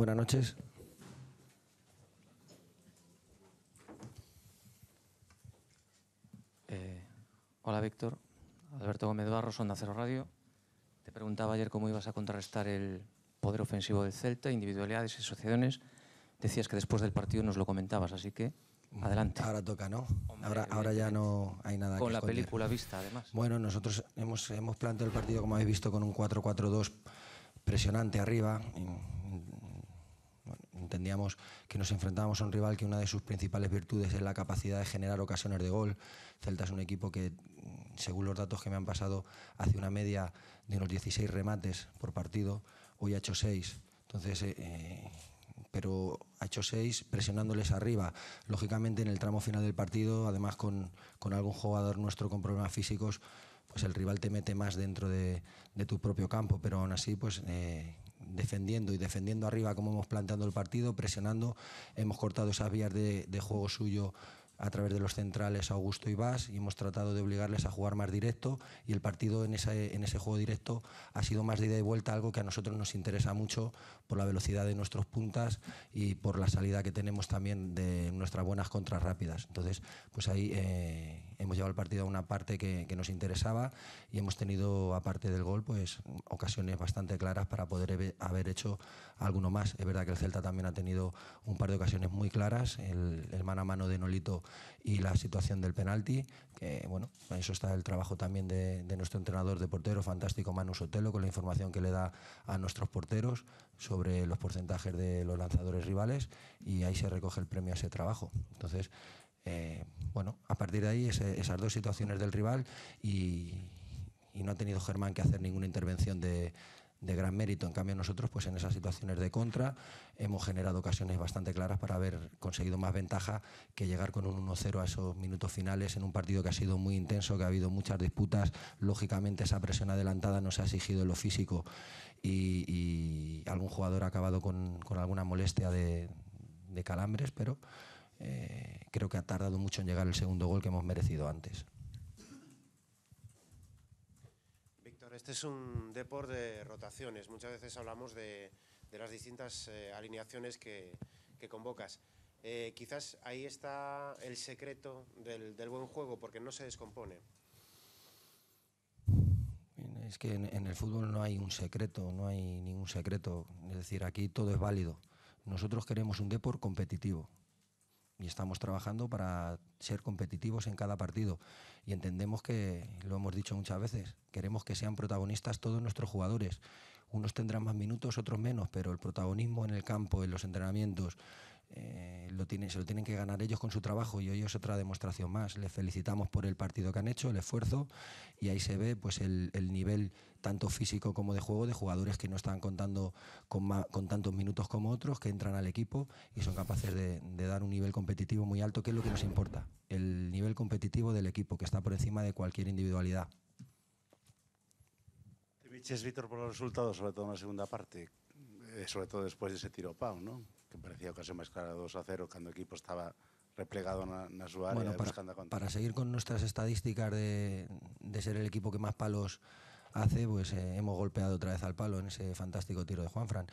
Buenas noches. Eh, hola, Víctor. Alberto Gómez Barros, Onda Cero Radio. Te preguntaba ayer cómo ibas a contrarrestar el poder ofensivo del Celta, individualidades y asociaciones. Decías que después del partido nos lo comentabas, así que mm, adelante. Ahora toca, ¿no? ahora, ahora ya no hay nada con Con la película vista, además. Bueno, nosotros hemos, hemos planteado el partido, como habéis visto, con un 4-4-2 presionante arriba entendíamos que nos enfrentábamos a un rival que una de sus principales virtudes es la capacidad de generar ocasiones de gol. Celta es un equipo que, según los datos que me han pasado, hace una media de unos 16 remates por partido, hoy ha hecho 6. Entonces, eh, eh, pero ha hecho seis presionándoles arriba. Lógicamente en el tramo final del partido, además con, con algún jugador nuestro con problemas físicos, pues el rival te mete más dentro de, de tu propio campo, pero aún así pues eh, defendiendo y defendiendo arriba como hemos planteado el partido, presionando, hemos cortado esas vías de, juego suyo a través de los centrales Augusto y Vaz y hemos tratado de obligarles a jugar más directo y el partido en ese, juego directo ha sido más de ida y vuelta, algo que a nosotros nos interesa mucho por la velocidad de nuestros puntas y por la salida que tenemos también de nuestras buenas contras rápidas. Entonces, pues ahí... Eh, hemos llevado el partido a una parte que, nos interesaba y hemos tenido, aparte del gol, pues ocasiones bastante claras para poder haber hecho alguno más. Es verdad que el Celta también ha tenido un par de ocasiones muy claras, el, mano a mano de Nolito y la situación del penalti, bueno, eso está el trabajo también de, de nuestro entrenador de portero, fantástico Manu Sotelo, con la información que le da a nuestros porteros sobre los porcentajes de los lanzadores rivales y ahí se recoge el premio a ese trabajo. Entonces, eh, bueno, a partir de ahí esas dos situaciones del rival y no ha tenido Germán que hacer ninguna intervención de, de gran mérito. En cambio, nosotros, pues en esas situaciones de contra, hemos generado ocasiones bastante claras para haber conseguido más ventaja que llegar con un 1-0 a esos minutos finales en un partido que ha sido muy intenso, que ha habido muchas disputas. Lógicamente, esa presión adelantada nos ha exigido en lo físico y, algún jugador ha acabado con, alguna molestia de, calambres, pero eh, creo que ha tardado mucho en llegar el segundo gol que hemos merecido antes. este es un deporte de rotaciones. Muchas veces hablamos de, las distintas eh, alineaciones que, convocas. Eh, quizás ahí está el secreto del, buen juego, porque no se descompone. Es que en, en, el fútbol no hay un secreto, no hay ningún secreto. Es decir, aquí todo es válido. Nosotros queremos un deporte competitivo y estamos trabajando para ser competitivos en cada partido. Y entendemos que, lo hemos dicho muchas veces, queremos que sean protagonistas todos nuestros jugadores. Unos tendrán más minutos, otros menos, pero el protagonismo en el campo, en los entrenamientos, eh, lo tienen, se lo tienen que ganar ellos con su trabajo y hoy es otra demostración más. Les felicitamos por el partido que han hecho, el esfuerzo y ahí se ve pues el, nivel tanto físico como de juego de jugadores que no están contando con, con tantos minutos como otros, que entran al equipo y son capaces de, dar un nivel competitivo muy alto, que es lo que nos importa, el nivel competitivo del equipo, que está por encima de cualquier individualidad. Te Víctor, por los resultados, sobre todo en la segunda parte, eh, sobre todo después de ese tiro Pau, ¿no? que parecía ocasión más clara 2 a 0 cuando el equipo estaba replegado en su área para, buscando a Para seguir con nuestras estadísticas de, ser el equipo que más palos hace, pues eh, hemos golpeado otra vez al palo en ese fantástico tiro de Juanfran.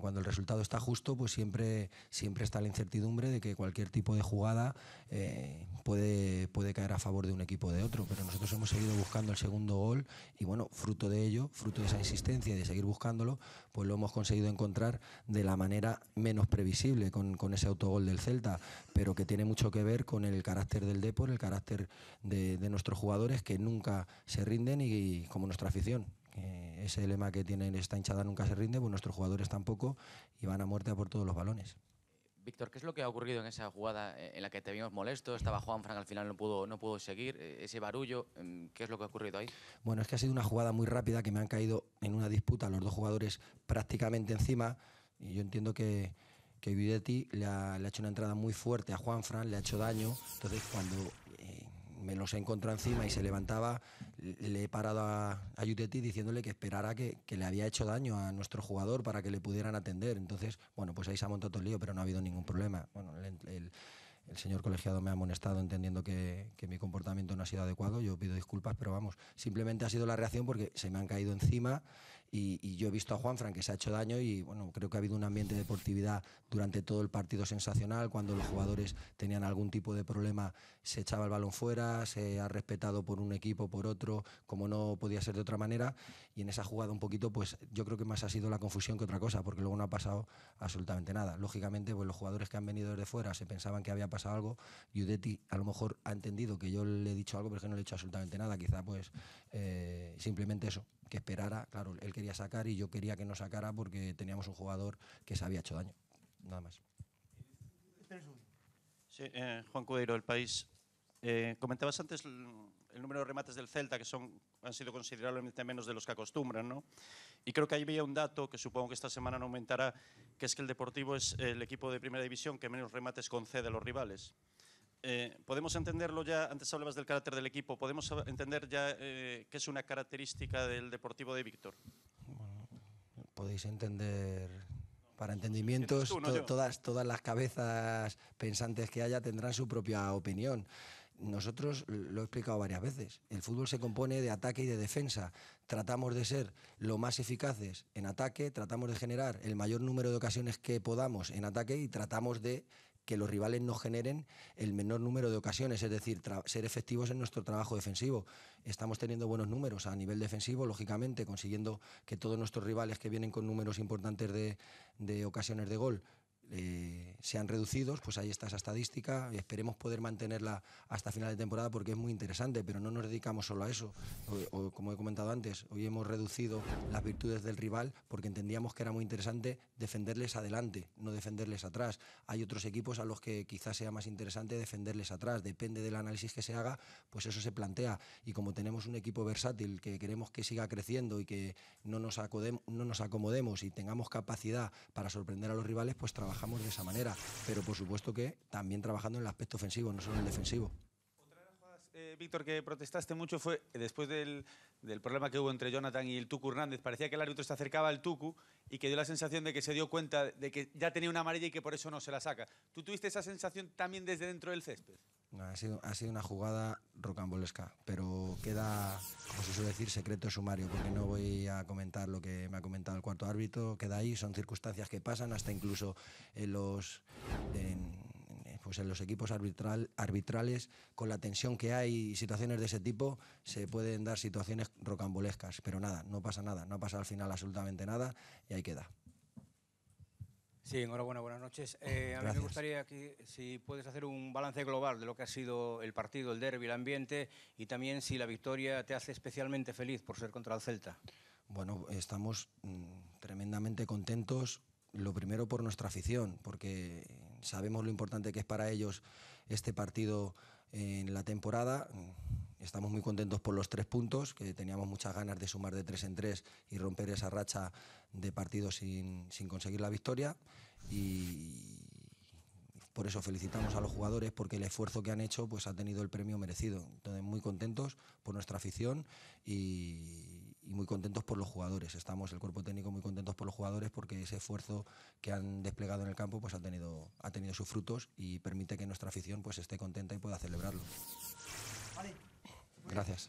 Cuando el resultado está justo, pues siempre, siempre está la incertidumbre de que cualquier tipo de jugada eh, puede, puede caer a favor de un equipo o de otro. Pero nosotros hemos seguido buscando el segundo gol y bueno, fruto de ello, fruto de esa insistencia y de seguir buscándolo, pues lo hemos conseguido encontrar de la manera menos previsible con, ese autogol del Celta, pero que tiene mucho que ver con el carácter del Depor, el carácter de, nuestros jugadores que nunca se rinden y como nuestra afición. Eh, ese lema que tienen esta hinchada nunca se rinde, pues nuestros jugadores tampoco y van a muerte a por todos los balones. Víctor, ¿qué es lo que ha ocurrido en esa jugada eh, en la que te vimos molesto? Estaba juan Juanfran, al final no pudo, no pudo seguir. Eh, ese barullo, em, ¿qué es lo que ha ocurrido ahí? Bueno, es que ha sido una jugada muy rápida que me han caído en una disputa los dos jugadores prácticamente encima. Y yo entiendo que, que Videtti le ha, ha hecho una entrada muy fuerte a juan Juanfran, le ha hecho daño. Entonces, cuando me los he encontrado encima y se levantaba, le he parado a, a diciéndole que esperara que, le había hecho daño a nuestro jugador para que le pudieran atender. Entonces, bueno, pues ahí se ha montado todo el lío, pero no ha habido ningún problema. Bueno, el, señor colegiado me ha amonestado entendiendo que, que, mi comportamiento no ha sido adecuado, yo pido disculpas, pero vamos, simplemente ha sido la reacción porque se me han caído encima y, yo he visto a Juan Fran que se ha hecho daño y bueno, creo que ha habido un ambiente de deportividad durante todo el partido sensacional. Cuando los jugadores tenían algún tipo de problema, se echaba el balón fuera, se ha respetado por un equipo, por otro, como no podía ser de otra manera. Y en esa jugada un poquito, pues yo creo que más ha sido la confusión que otra cosa, porque luego no ha pasado absolutamente nada. Lógicamente, pues los jugadores que han venido desde fuera se pensaban que había pasado algo. Yudetti a lo mejor ha entendido que yo le he dicho algo, pero que no le he hecho absolutamente nada. Quizá pues eh, simplemente eso que esperara. Claro, él quería sacar y yo quería que no sacara porque teníamos un jugador que se había hecho daño. Nada más. Eh, Juan Cudeiro, El País. Eh, comentabas antes el, número de remates del Celta, que son, han sido considerablemente menos de los que acostumbran, ¿no? Y creo que ahí veía un dato, que supongo que esta semana no aumentará, que es que el Deportivo es el equipo de primera división que menos remates concede a los rivales. Eh, podemos entenderlo ya, antes hablabas del carácter del equipo, podemos entender ya eh, qué es una característica del Deportivo de Víctor. podéis entender, para entendimientos, todas, todas las cabezas pensantes que haya tendrán su propia opinión. Nosotros lo he explicado varias veces. El fútbol se compone de ataque y de defensa. Tratamos de ser lo más eficaces en ataque, tratamos de generar el mayor número de ocasiones que podamos en ataque y tratamos de que los rivales no generen el menor número de ocasiones, es decir, ser efectivos en nuestro trabajo defensivo. Estamos teniendo buenos números a nivel defensivo, lógicamente, consiguiendo que todos nuestros rivales que vienen con números importantes de, ocasiones de gol eh, sean reducidos, pues ahí está esa estadística y esperemos poder mantenerla hasta final de temporada porque es muy interesante, pero no nos dedicamos solo a eso. como he comentado antes, hoy hemos reducido las virtudes del rival porque entendíamos que era muy interesante defenderles adelante, no defenderles atrás. Hay otros equipos a los que quizás sea más interesante defenderles atrás, depende del análisis que se haga, pues eso se plantea. Y como tenemos un equipo versátil que queremos que siga creciendo y que no nos acomodemos y tengamos capacidad para sorprender a los rivales, pues trabajamos de esa manera. Pero por supuesto que también trabajando en el aspecto ofensivo, no solo en el defensivo. Eh, Víctor, que protestaste mucho fue eh, después del, del, problema que hubo entre Jonathan y el Tuku Hernández. Parecía que el árbitro se acercaba al Tuku y que dio la sensación de que se dio cuenta de que ya tenía una amarilla y que por eso no se la saca. ¿Tú tuviste esa sensación también desde dentro del césped? Ha sido, una jugada rocambolesca, pero queda, como se suele decir, secreto sumario, porque no voy a comentar lo que me ha comentado el cuarto árbitro, queda ahí, son circunstancias que pasan, hasta incluso en los, pues en los equipos arbitral, arbitrales, con la tensión que hay y situaciones de ese tipo, se pueden dar situaciones rocambolescas, pero nada, no pasa nada, no pasa al final absolutamente nada y ahí queda. Sí, enhorabuena, buenas noches. Eh, a mí me gustaría que si puedes hacer un balance global de lo que ha sido el partido, el derby, el ambiente y también si la victoria te hace especialmente feliz por ser contra el Celta. Bueno, estamos mm, tremendamente contentos. Lo primero por nuestra afición, porque sabemos lo importante que es para ellos este partido en la temporada. Estamos muy contentos por los tres puntos, que teníamos muchas ganas de sumar de tres en tres y romper esa racha de partidos sin, conseguir la victoria. Y, por eso felicitamos a los jugadores porque el esfuerzo que han hecho pues ha tenido el premio merecido. Entonces muy contentos por nuestra afición y, muy contentos por los jugadores. Estamos el cuerpo técnico muy contentos por los jugadores porque ese esfuerzo que han desplegado en el campo pues ha tenido ha tenido sus frutos y permite que nuestra afición pues esté contenta y pueda celebrarlo. Gracias.